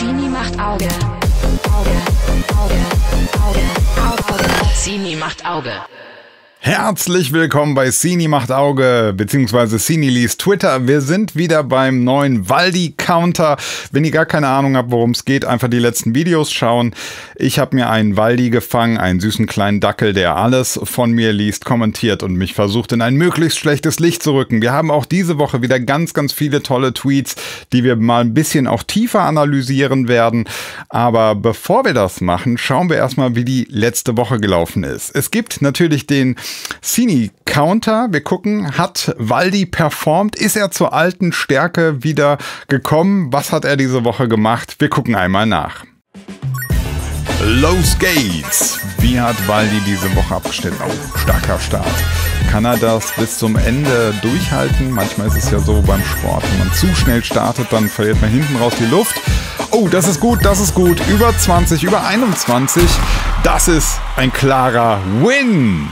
Sini macht Auge. Auge, Auge, Auge, Auge. Sini macht Auge. Herzlich willkommen bei Sini macht Auge beziehungsweise Sini liest Twitter. Wir sind wieder beim neuen Waldi Counter. Wenn ihr gar keine Ahnung habt, worum es geht, einfach die letzten Videos schauen. Ich habe mir einen Waldi gefangen, einen süßen kleinen Dackel, der alles von mir liest, kommentiert und mich versucht in ein möglichst schlechtes Licht zu rücken. Wir haben auch diese Woche wieder ganz ganz viele tolle Tweets, die wir mal ein bisschen auch tiefer analysieren werden, aber bevor wir das machen, schauen wir erstmal, wie die letzte Woche gelaufen ist. Es gibt natürlich den Cini Counter. Wir gucken, hat Waldi performt? Ist er zur alten Stärke wieder gekommen? Was hat er diese Woche gemacht? Wir gucken einmal nach. Los geht's! Wie hat Waldi diese Woche abgestellt? Oh, starker Start. Kann er das bis zum Ende durchhalten? Manchmal ist es ja so beim Sport, wenn man zu schnell startet, dann verliert man hinten raus die Luft. Oh, das ist gut, das ist gut. Über 20, über 21. Das ist ein klarer Win.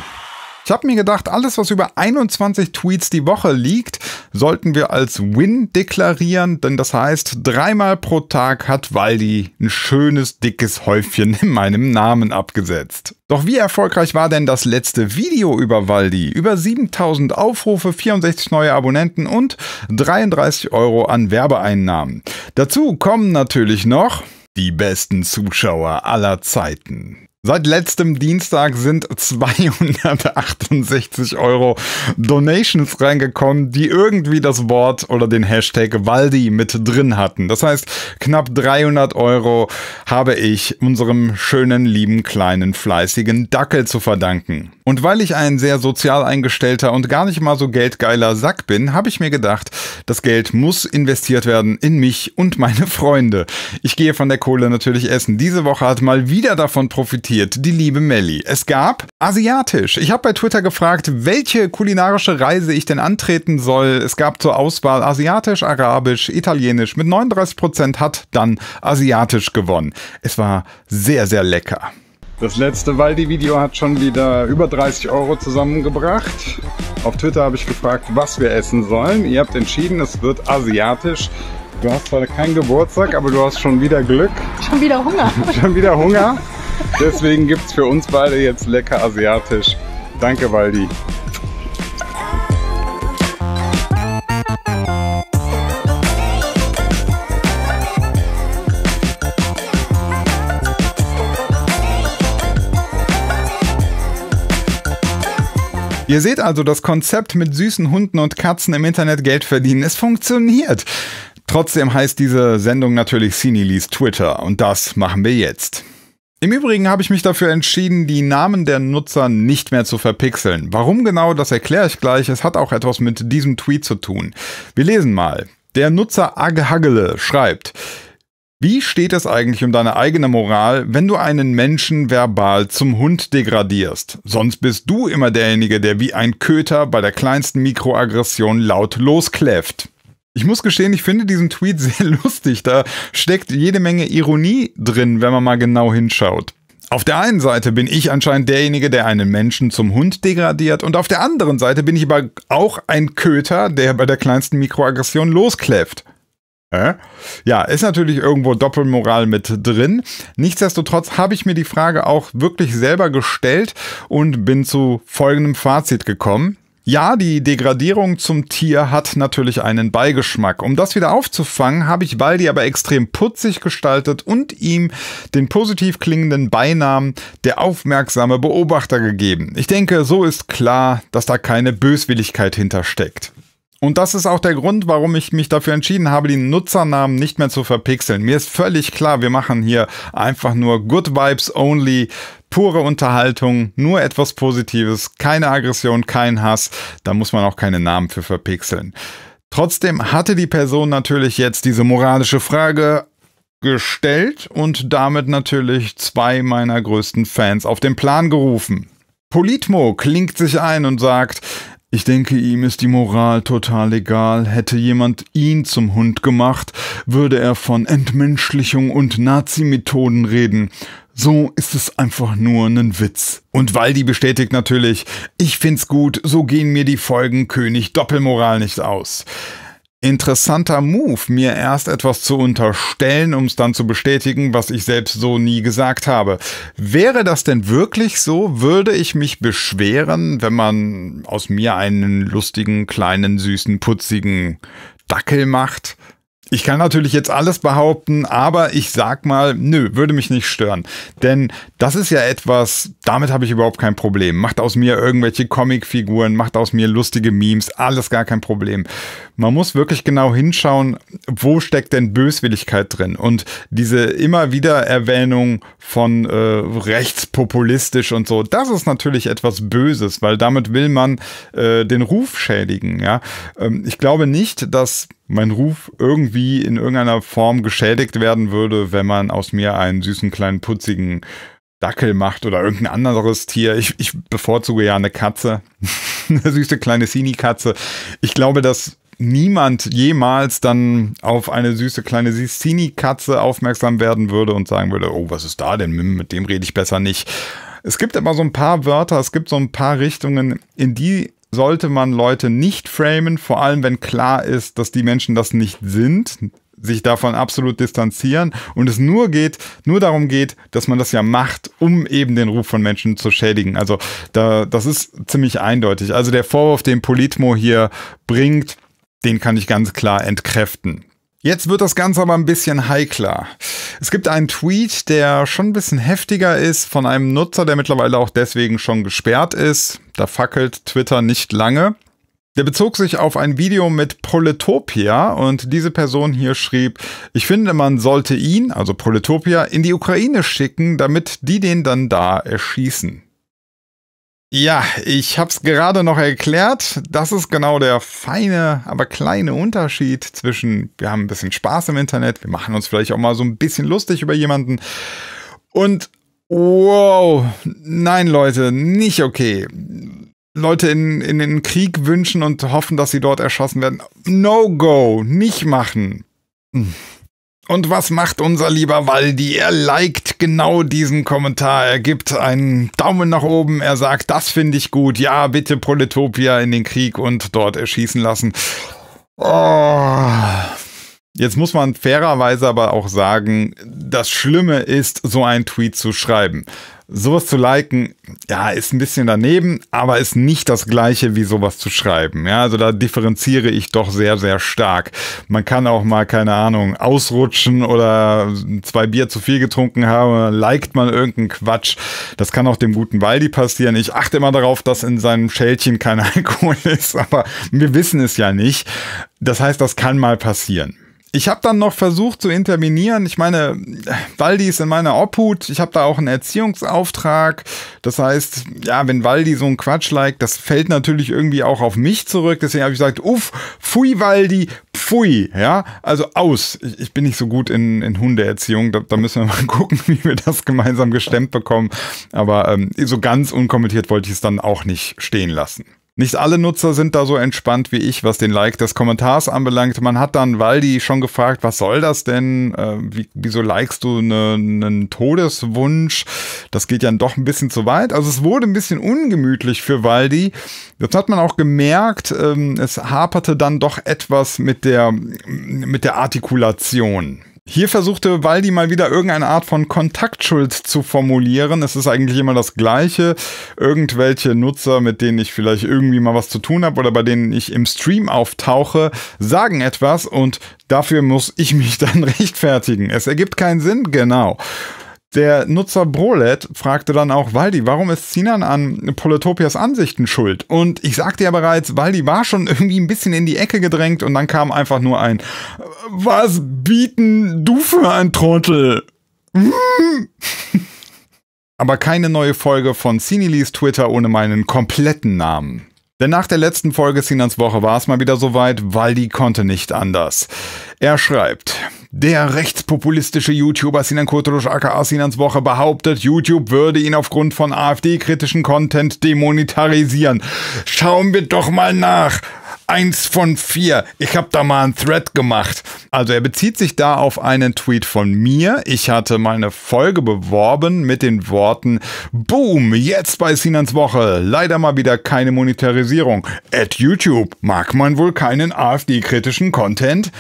Ich habe mir gedacht, alles, was über 21 Tweets die Woche liegt, sollten wir als Win deklarieren, denn das heißt, dreimal pro Tag hat Waldi ein schönes, dickes Häufchen in meinem Namen abgesetzt. Doch wie erfolgreich war denn das letzte Video über Waldi? Über 7000 Aufrufe, 64 neue Abonnenten und 33 Euro an Werbeeinnahmen. Dazu kommen natürlich noch die besten Zuschauer aller Zeiten. Seit letztem Dienstag sind 268 Euro Donations reingekommen, die irgendwie das Wort oder den Hashtag Waldi mit drin hatten. Das heißt, knapp 300 Euro habe ich unserem schönen, lieben, kleinen, fleißigen Dackel zu verdanken. Und weil ich ein sehr sozial eingestellter und gar nicht mal so geldgeiler Sack bin, habe ich mir gedacht, das Geld muss investiert werden in mich und meine Freunde. Ich gehe von der Kohle natürlich essen. Diese Woche hat mal wieder davon profitiert, recherchiert, die liebe Melli. Es gab asiatisch. Ich habe bei Twitter gefragt, welche kulinarische Reise ich denn antreten soll. Es gab zur Auswahl asiatisch, arabisch, italienisch. Mit 39 hat dann asiatisch gewonnen. Es war sehr, sehr lecker. Das letzte Waldi-Video hat schon wieder über 30 Euro zusammengebracht. Auf Twitter habe ich gefragt, was wir essen sollen. Ihr habt entschieden, es wird asiatisch. Du hast zwar keinen Geburtstag, aber du hast schon wieder Glück. Schon wieder Hunger. schon wieder Hunger. Deswegen gibt es für uns beide jetzt lecker asiatisch. Danke, Waldi. Ihr seht also, das Konzept mit süßen Hunden und Katzen im Internet Geld verdienen, es funktioniert. Trotzdem heißt diese Sendung natürlich Sinilis Twitter und das machen wir jetzt. Im Übrigen habe ich mich dafür entschieden, die Namen der Nutzer nicht mehr zu verpixeln. Warum genau, das erkläre ich gleich. Es hat auch etwas mit diesem Tweet zu tun. Wir lesen mal. Der Nutzer Aghaggele schreibt, wie steht es eigentlich um deine eigene Moral, wenn du einen Menschen verbal zum Hund degradierst? Sonst bist du immer derjenige, der wie ein Köter bei der kleinsten Mikroaggression laut loskläfft. Ich muss gestehen, ich finde diesen Tweet sehr lustig. Da steckt jede Menge Ironie drin, wenn man mal genau hinschaut. Auf der einen Seite bin ich anscheinend derjenige, der einen Menschen zum Hund degradiert und auf der anderen Seite bin ich aber auch ein Köter, der bei der kleinsten Mikroaggression loskläfft. Äh? Ja, ist natürlich irgendwo Doppelmoral mit drin. Nichtsdestotrotz habe ich mir die Frage auch wirklich selber gestellt und bin zu folgendem Fazit gekommen. Ja, die Degradierung zum Tier hat natürlich einen Beigeschmack. Um das wieder aufzufangen, habe ich Baldi aber extrem putzig gestaltet und ihm den positiv klingenden Beinamen der aufmerksame Beobachter gegeben. Ich denke, so ist klar, dass da keine Böswilligkeit hintersteckt. Und das ist auch der Grund, warum ich mich dafür entschieden habe, die Nutzernamen nicht mehr zu verpixeln. Mir ist völlig klar, wir machen hier einfach nur Good Vibes Only, pure Unterhaltung, nur etwas Positives, keine Aggression, kein Hass. Da muss man auch keine Namen für verpixeln. Trotzdem hatte die Person natürlich jetzt diese moralische Frage gestellt und damit natürlich zwei meiner größten Fans auf den Plan gerufen. Politmo klingt sich ein und sagt, ich denke, ihm ist die Moral total egal. Hätte jemand ihn zum Hund gemacht, würde er von Entmenschlichung und Nazi-Methoden reden. So ist es einfach nur ein Witz. Und Waldi bestätigt natürlich, ich find's gut, so gehen mir die Folgen König Doppelmoral nicht aus interessanter Move, mir erst etwas zu unterstellen, um es dann zu bestätigen, was ich selbst so nie gesagt habe. Wäre das denn wirklich so? Würde ich mich beschweren, wenn man aus mir einen lustigen, kleinen, süßen, putzigen Dackel macht? Ich kann natürlich jetzt alles behaupten, aber ich sag mal, nö, würde mich nicht stören. Denn das ist ja etwas, damit habe ich überhaupt kein Problem. Macht aus mir irgendwelche Comicfiguren, macht aus mir lustige Memes, alles gar kein Problem. Man muss wirklich genau hinschauen, wo steckt denn Böswilligkeit drin. Und diese immer wieder Erwähnung von äh, rechtspopulistisch und so, das ist natürlich etwas Böses, weil damit will man äh, den Ruf schädigen. Ja? Ähm, ich glaube nicht, dass mein Ruf irgendwie in irgendeiner Form geschädigt werden würde, wenn man aus mir einen süßen kleinen putzigen Dackel macht oder irgendein anderes Tier. Ich, ich bevorzuge ja eine Katze, eine süße kleine Sini-Katze. Ich glaube, dass niemand jemals dann auf eine süße kleine Sissini-Katze aufmerksam werden würde und sagen würde, oh, was ist da denn? Mit dem rede ich besser nicht. Es gibt immer so ein paar Wörter, es gibt so ein paar Richtungen, in die sollte man Leute nicht framen, vor allem wenn klar ist, dass die Menschen das nicht sind, sich davon absolut distanzieren und es nur geht, nur darum geht, dass man das ja macht, um eben den Ruf von Menschen zu schädigen. Also da, das ist ziemlich eindeutig. Also der Vorwurf, den Politmo hier bringt, den kann ich ganz klar entkräften. Jetzt wird das Ganze aber ein bisschen heikler. Es gibt einen Tweet, der schon ein bisschen heftiger ist von einem Nutzer, der mittlerweile auch deswegen schon gesperrt ist. Da fackelt Twitter nicht lange. Der bezog sich auf ein Video mit Politopia und diese Person hier schrieb, ich finde, man sollte ihn, also Politopia, in die Ukraine schicken, damit die den dann da erschießen. Ja, ich habe es gerade noch erklärt. Das ist genau der feine, aber kleine Unterschied zwischen, wir haben ein bisschen Spaß im Internet, wir machen uns vielleicht auch mal so ein bisschen lustig über jemanden und, wow, nein Leute, nicht okay. Leute in, in den Krieg wünschen und hoffen, dass sie dort erschossen werden. No go, nicht machen. Hm. Und was macht unser lieber Waldi? Er liked genau diesen Kommentar. Er gibt einen Daumen nach oben. Er sagt, das finde ich gut. Ja, bitte Proletopia in den Krieg und dort erschießen lassen. Oh. Jetzt muss man fairerweise aber auch sagen, das Schlimme ist, so einen Tweet zu schreiben sowas zu liken, ja, ist ein bisschen daneben, aber ist nicht das gleiche wie sowas zu schreiben. Ja, also da differenziere ich doch sehr, sehr stark. Man kann auch mal, keine Ahnung, ausrutschen oder zwei Bier zu viel getrunken haben, liked man irgendeinen Quatsch. Das kann auch dem guten Waldi passieren. Ich achte immer darauf, dass in seinem Schälchen kein Alkohol ist, aber wir wissen es ja nicht. Das heißt, das kann mal passieren ich habe dann noch versucht zu intervenieren. Ich meine, Waldi ist in meiner Obhut. Ich habe da auch einen Erziehungsauftrag. Das heißt, ja, wenn Waldi so einen Quatsch liked, das fällt natürlich irgendwie auch auf mich zurück. Deswegen habe ich gesagt, uff, pfui Waldi, pfui. Ja, also aus. Ich, ich bin nicht so gut in, in Hundeerziehung. Da, da, müssen wir mal gucken, wie wir das gemeinsam gestemmt bekommen. Aber ähm, so ganz unkommentiert wollte ich es dann auch nicht stehen lassen. Nicht alle Nutzer sind da so entspannt wie ich, was den Like des Kommentars anbelangt. Man hat dann Waldi schon gefragt, was soll das denn? Äh, wie, wieso likest du einen ne, Todeswunsch? Das geht ja doch ein bisschen zu weit. Also es wurde ein bisschen ungemütlich für Waldi. Jetzt hat man auch gemerkt, ähm, es haperte dann doch etwas mit der, mit der Artikulation. Hier versuchte Waldi mal wieder irgendeine Art von Kontaktschuld zu formulieren. Es ist eigentlich immer das Gleiche. Irgendwelche Nutzer, mit denen ich vielleicht irgendwie mal was zu tun habe oder bei denen ich im Stream auftauche, sagen etwas und dafür muss ich mich dann rechtfertigen. Es ergibt keinen Sinn, genau. Der Nutzer Brolet fragte dann auch Waldi, warum ist Sinan an Polytopias Ansichten schuld? Und ich sagte ja bereits, Waldi war schon irgendwie ein bisschen in die Ecke gedrängt und dann kam einfach nur ein Was bieten du für ein Trottel? Aber keine neue Folge von Sinilis Twitter ohne meinen kompletten Namen. Denn nach der letzten Folge Sinans Woche war es mal wieder soweit, Waldi konnte nicht anders. Er schreibt, der rechtspopulistische YouTuber Sinan Kurtulusch aka Sinans Woche behauptet, YouTube würde ihn aufgrund von AfD-kritischen Content demonetarisieren. Schauen wir doch mal nach. Eins von vier. Ich habe da mal einen Thread gemacht. Also er bezieht sich da auf einen Tweet von mir. Ich hatte meine Folge beworben mit den Worten Boom, jetzt bei Sinans Woche. Leider mal wieder keine Monetarisierung. At YouTube mag man wohl keinen AfD-kritischen Content.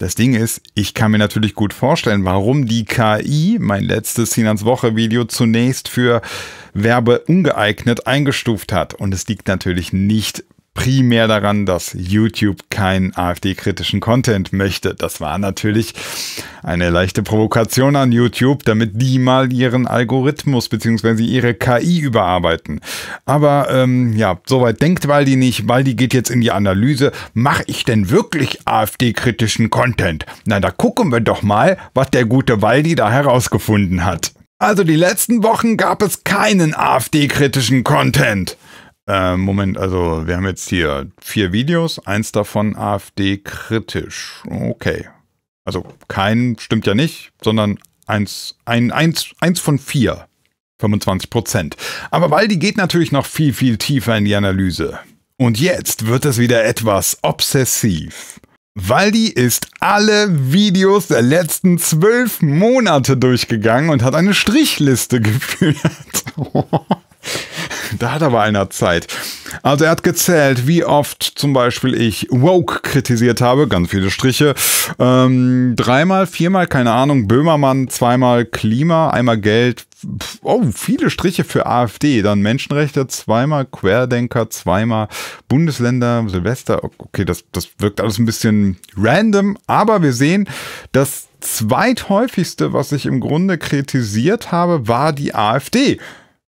Das Ding ist, ich kann mir natürlich gut vorstellen, warum die KI mein letztes Finanzwoche-Video zunächst für Werbe ungeeignet eingestuft hat. Und es liegt natürlich nicht primär daran, dass YouTube keinen AfD-kritischen Content möchte. Das war natürlich eine leichte Provokation an YouTube, damit die mal ihren Algorithmus bzw. ihre KI überarbeiten. Aber ähm, ja, soweit denkt Waldi nicht. Waldi geht jetzt in die Analyse. Mache ich denn wirklich AfD-kritischen Content? Na, da gucken wir doch mal, was der gute Waldi da herausgefunden hat. Also die letzten Wochen gab es keinen AfD-kritischen Content. Äh, Moment, also wir haben jetzt hier vier Videos, eins davon AfD kritisch. Okay. Also kein stimmt ja nicht, sondern eins, ein, eins, eins von vier. 25 Prozent. Aber Waldi geht natürlich noch viel, viel tiefer in die Analyse. Und jetzt wird es wieder etwas obsessiv. Waldi ist alle Videos der letzten zwölf Monate durchgegangen und hat eine Strichliste geführt. Da hat aber einer Zeit. Also er hat gezählt, wie oft zum Beispiel ich Woke kritisiert habe, ganz viele Striche. Ähm, dreimal, viermal, keine Ahnung, Böhmermann, zweimal Klima, einmal Geld, oh, viele Striche für AfD, dann Menschenrechte, zweimal Querdenker, zweimal Bundesländer, Silvester, okay, das, das wirkt alles ein bisschen random, aber wir sehen, das zweithäufigste, was ich im Grunde kritisiert habe, war die AfD.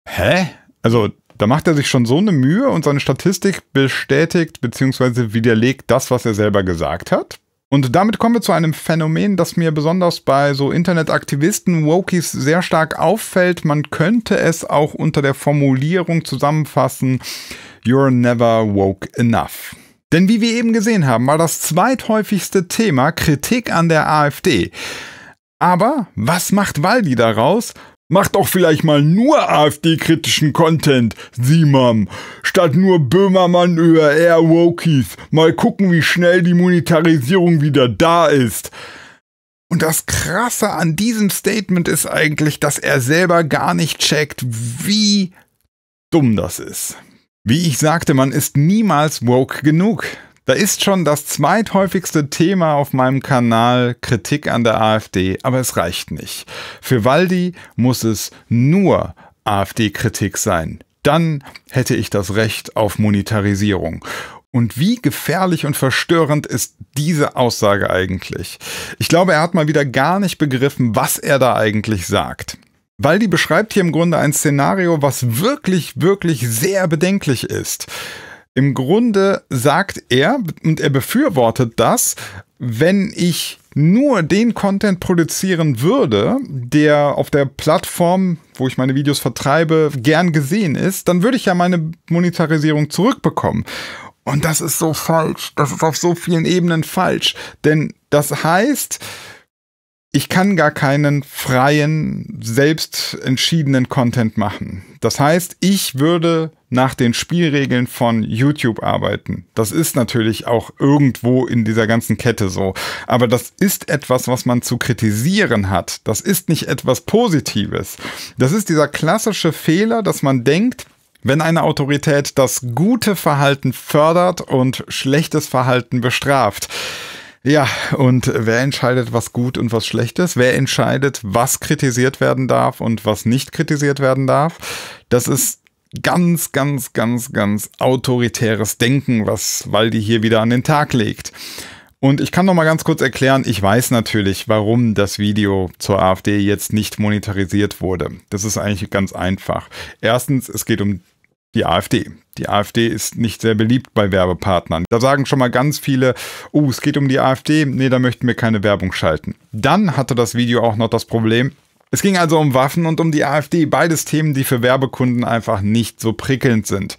Hä? Also da macht er sich schon so eine Mühe und seine Statistik bestätigt bzw. widerlegt das, was er selber gesagt hat. Und damit kommen wir zu einem Phänomen, das mir besonders bei so Internetaktivisten, Wokies sehr stark auffällt. Man könnte es auch unter der Formulierung zusammenfassen, You're never woke enough. Denn wie wir eben gesehen haben, war das zweithäufigste Thema Kritik an der AfD. Aber was macht Waldi daraus? Macht doch vielleicht mal nur AfD-kritischen Content, Simon. Statt nur Böhmermann über Air Wokies. Mal gucken, wie schnell die Monetarisierung wieder da ist. Und das Krasse an diesem Statement ist eigentlich, dass er selber gar nicht checkt, wie dumm das ist. Wie ich sagte, man ist niemals woke genug. Da ist schon das zweithäufigste Thema auf meinem Kanal Kritik an der AfD, aber es reicht nicht. Für Waldi muss es nur AfD-Kritik sein. Dann hätte ich das Recht auf Monetarisierung. Und wie gefährlich und verstörend ist diese Aussage eigentlich? Ich glaube, er hat mal wieder gar nicht begriffen, was er da eigentlich sagt. Waldi beschreibt hier im Grunde ein Szenario, was wirklich, wirklich sehr bedenklich ist. Im Grunde sagt er und er befürwortet das, wenn ich nur den Content produzieren würde, der auf der Plattform, wo ich meine Videos vertreibe, gern gesehen ist, dann würde ich ja meine Monetarisierung zurückbekommen. Und das ist so falsch. Das ist auf so vielen Ebenen falsch. Denn das heißt, ich kann gar keinen freien, selbst entschiedenen Content machen. Das heißt, ich würde nach den Spielregeln von YouTube arbeiten. Das ist natürlich auch irgendwo in dieser ganzen Kette so. Aber das ist etwas, was man zu kritisieren hat. Das ist nicht etwas Positives. Das ist dieser klassische Fehler, dass man denkt, wenn eine Autorität das gute Verhalten fördert und schlechtes Verhalten bestraft. Ja, und wer entscheidet, was gut und was schlecht ist? Wer entscheidet, was kritisiert werden darf und was nicht kritisiert werden darf? Das ist ganz, ganz, ganz, ganz autoritäres Denken, was Waldi hier wieder an den Tag legt. Und ich kann noch mal ganz kurz erklären, ich weiß natürlich, warum das Video zur AfD jetzt nicht monetarisiert wurde. Das ist eigentlich ganz einfach. Erstens, es geht um die AfD. Die AfD ist nicht sehr beliebt bei Werbepartnern. Da sagen schon mal ganz viele, oh, es geht um die AfD, nee, da möchten wir keine Werbung schalten. Dann hatte das Video auch noch das Problem, es ging also um Waffen und um die AfD, beides Themen, die für Werbekunden einfach nicht so prickelnd sind.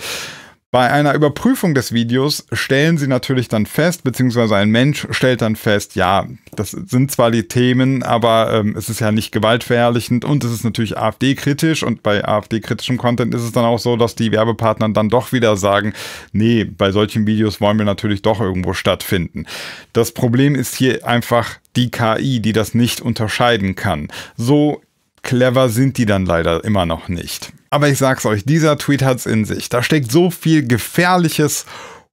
Bei einer Überprüfung des Videos stellen sie natürlich dann fest, beziehungsweise ein Mensch stellt dann fest, ja, das sind zwar die Themen, aber ähm, es ist ja nicht gewaltverherrlichend und es ist natürlich AfD-kritisch und bei AfD-kritischem Content ist es dann auch so, dass die Werbepartner dann doch wieder sagen, nee, bei solchen Videos wollen wir natürlich doch irgendwo stattfinden. Das Problem ist hier einfach die KI, die das nicht unterscheiden kann. So clever sind die dann leider immer noch nicht. Aber ich sag's euch, dieser Tweet hat's in sich. Da steckt so viel gefährliches,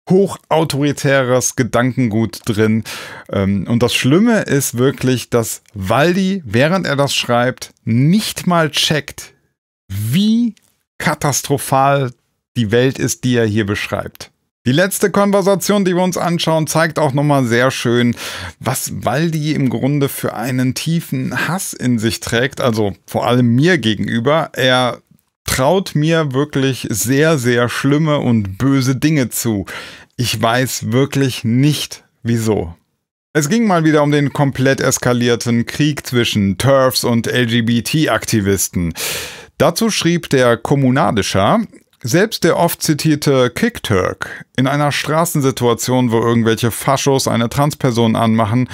hochautoritäres Gedankengut drin. Ähm, und das Schlimme ist wirklich, dass Waldi, während er das schreibt, nicht mal checkt, wie katastrophal die Welt ist, die er hier beschreibt. Die letzte Konversation, die wir uns anschauen, zeigt auch nochmal sehr schön, was Waldi im Grunde für einen tiefen Hass in sich trägt, also vor allem mir gegenüber. Er traut mir wirklich sehr, sehr schlimme und böse Dinge zu. Ich weiß wirklich nicht wieso. Es ging mal wieder um den komplett eskalierten Krieg zwischen TERFs und LGBT-Aktivisten. Dazu schrieb der Kommunadischer, selbst der oft zitierte Kickturk, in einer Straßensituation, wo irgendwelche Faschos eine Transperson anmachen,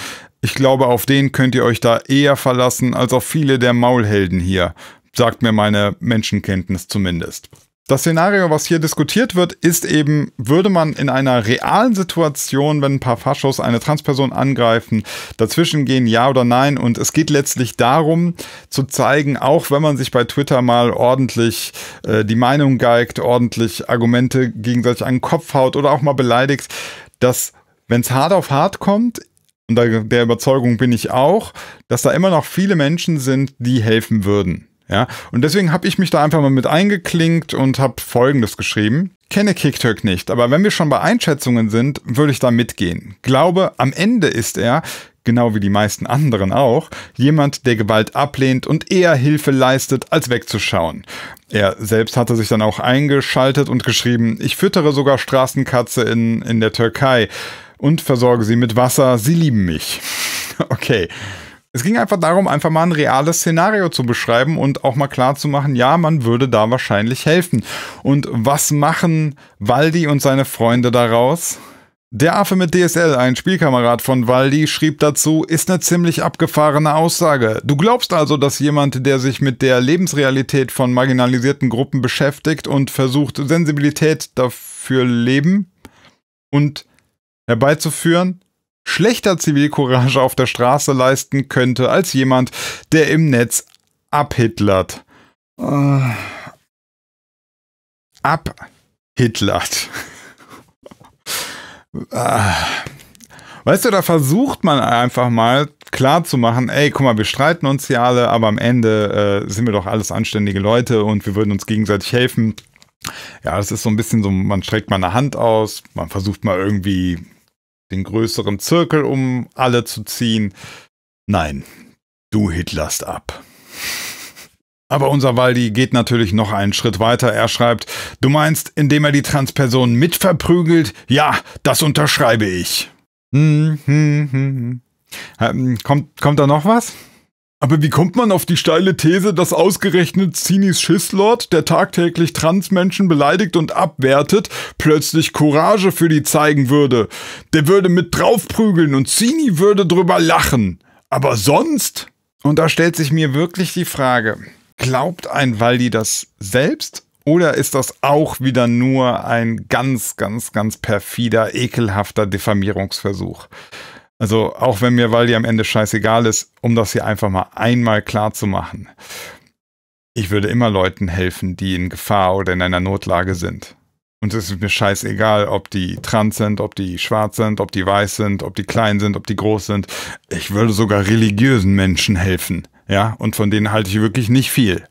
ich glaube, auf den könnt ihr euch da eher verlassen als auf viele der Maulhelden hier sagt mir meine Menschenkenntnis zumindest. Das Szenario, was hier diskutiert wird, ist eben, würde man in einer realen Situation, wenn ein paar Faschos eine Transperson angreifen, dazwischen gehen, ja oder nein. Und es geht letztlich darum, zu zeigen, auch wenn man sich bei Twitter mal ordentlich äh, die Meinung geigt, ordentlich Argumente gegenseitig an den Kopf haut oder auch mal beleidigt, dass, wenn es hart auf hart kommt, und der Überzeugung bin ich auch, dass da immer noch viele Menschen sind, die helfen würden. Ja, und deswegen habe ich mich da einfach mal mit eingeklinkt und habe Folgendes geschrieben. Kenne Kickturk nicht, aber wenn wir schon bei Einschätzungen sind, würde ich da mitgehen. Glaube, am Ende ist er, genau wie die meisten anderen auch, jemand, der Gewalt ablehnt und eher Hilfe leistet, als wegzuschauen. Er selbst hatte sich dann auch eingeschaltet und geschrieben, ich füttere sogar Straßenkatze in, in der Türkei und versorge sie mit Wasser, sie lieben mich. okay. Es ging einfach darum, einfach mal ein reales Szenario zu beschreiben und auch mal klar zu machen, ja, man würde da wahrscheinlich helfen. Und was machen Waldi und seine Freunde daraus? Der Affe mit DSL, ein Spielkamerad von Waldi, schrieb dazu, ist eine ziemlich abgefahrene Aussage. Du glaubst also, dass jemand, der sich mit der Lebensrealität von marginalisierten Gruppen beschäftigt und versucht, Sensibilität dafür leben und herbeizuführen, schlechter Zivilcourage auf der Straße leisten könnte als jemand, der im Netz abhitlert. Äh, abhitlert. Ah. Weißt du, da versucht man einfach mal klar zu machen, ey, guck mal, wir streiten uns hier alle, aber am Ende äh, sind wir doch alles anständige Leute und wir würden uns gegenseitig helfen. Ja, das ist so ein bisschen so, man streckt mal eine Hand aus, man versucht mal irgendwie den größeren Zirkel, um alle zu ziehen. Nein, du Hitlerst ab. Aber unser Waldi geht natürlich noch einen Schritt weiter. Er schreibt, du meinst, indem er die Transperson mitverprügelt? Ja, das unterschreibe ich. Hm, hm, hm. hm. Ähm, kommt, kommt da noch was? Aber wie kommt man auf die steile These, dass ausgerechnet Zinis Schisslord, der tagtäglich Transmenschen beleidigt und abwertet, plötzlich Courage für die zeigen würde? Der würde mit draufprügeln und Sini würde drüber lachen. Aber sonst? Und da stellt sich mir wirklich die Frage, glaubt ein Waldi das selbst oder ist das auch wieder nur ein ganz, ganz, ganz perfider, ekelhafter Diffamierungsversuch? Also auch wenn mir Waldi am Ende scheißegal ist, um das hier einfach mal einmal klar zu machen. Ich würde immer Leuten helfen, die in Gefahr oder in einer Notlage sind. Und es ist mir scheißegal, ob die trans sind, ob die schwarz sind, ob die weiß sind, ob die klein sind, ob die groß sind. Ich würde sogar religiösen Menschen helfen. Ja, und von denen halte ich wirklich nicht viel.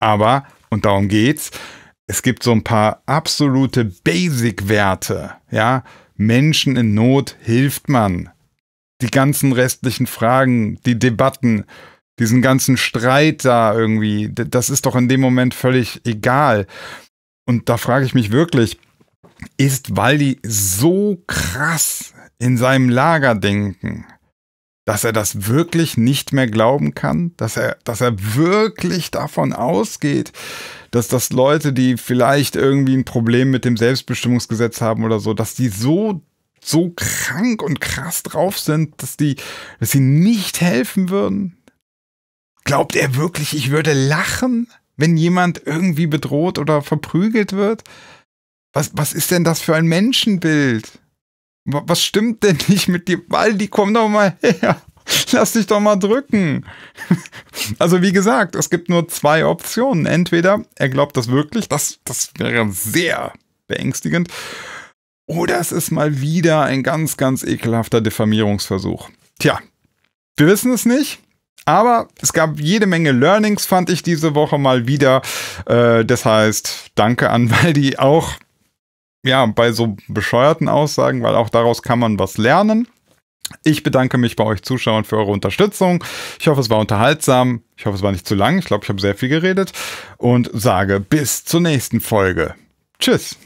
Aber, und darum geht's, es gibt so ein paar absolute Basic-Werte. Ja, Menschen in Not hilft man die ganzen restlichen Fragen, die Debatten, diesen ganzen Streit da irgendwie, das ist doch in dem Moment völlig egal. Und da frage ich mich wirklich, ist Waldi so krass in seinem Lager denken, dass er das wirklich nicht mehr glauben kann, dass er, dass er wirklich davon ausgeht, dass das Leute, die vielleicht irgendwie ein Problem mit dem Selbstbestimmungsgesetz haben oder so, dass die so so krank und krass drauf sind, dass die, dass sie nicht helfen würden? Glaubt er wirklich, ich würde lachen, wenn jemand irgendwie bedroht oder verprügelt wird? Was, was ist denn das für ein Menschenbild? Was stimmt denn nicht mit dir? Waldi, komm doch mal her. Lass dich doch mal drücken. Also wie gesagt, es gibt nur zwei Optionen. Entweder er glaubt das wirklich, das, das wäre sehr beängstigend. Oh, das ist mal wieder ein ganz, ganz ekelhafter Diffamierungsversuch. Tja, wir wissen es nicht. Aber es gab jede Menge Learnings, fand ich diese Woche mal wieder. Äh, das heißt, danke an Waldi auch ja, bei so bescheuerten Aussagen, weil auch daraus kann man was lernen. Ich bedanke mich bei euch Zuschauern für eure Unterstützung. Ich hoffe, es war unterhaltsam. Ich hoffe, es war nicht zu lang. Ich glaube, ich habe sehr viel geredet. Und sage bis zur nächsten Folge. Tschüss.